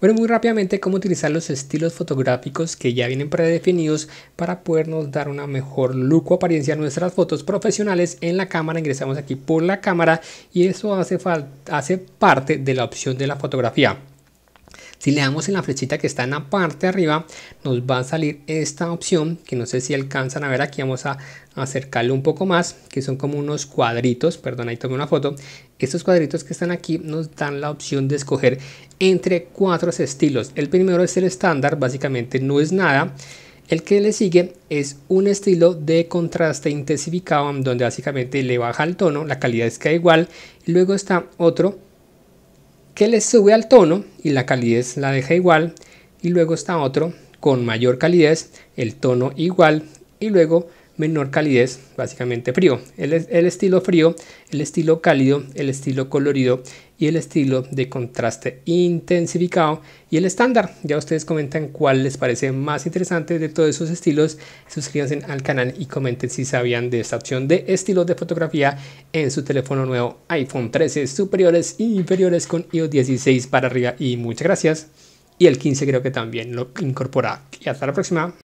Bueno, muy rápidamente, cómo utilizar los estilos fotográficos que ya vienen predefinidos para podernos dar una mejor look o apariencia a nuestras fotos profesionales en la cámara. Ingresamos aquí por la cámara y eso hace, hace parte de la opción de la fotografía. Si le damos en la flechita que está en la parte de arriba, nos va a salir esta opción, que no sé si alcanzan a ver aquí, vamos a acercarle un poco más, que son como unos cuadritos, perdón, ahí tomé una foto. Estos cuadritos que están aquí nos dan la opción de escoger entre cuatro estilos. El primero es el estándar, básicamente no es nada. El que le sigue es un estilo de contraste intensificado, donde básicamente le baja el tono, la calidad es que da igual. Luego está otro que le sube al tono y la calidez la deja igual. Y luego está otro con mayor calidez, el tono igual y luego menor calidez, básicamente frío. El, el, estilo frío, el estilo cálido, el estilo colorido y el estilo de contraste intensificado y el estándar. Ya ustedes comentan cuál les parece más interesante de todos esos estilos. Suscríbanse al canal y comenten si sabían de esta opción de estilos de fotografía en su teléfono nuevo iPhone 13 superiores e inferiores con iOS 16 para arriba. Y muchas gracias. Y el 15 creo que también lo incorpora. Y hasta la próxima.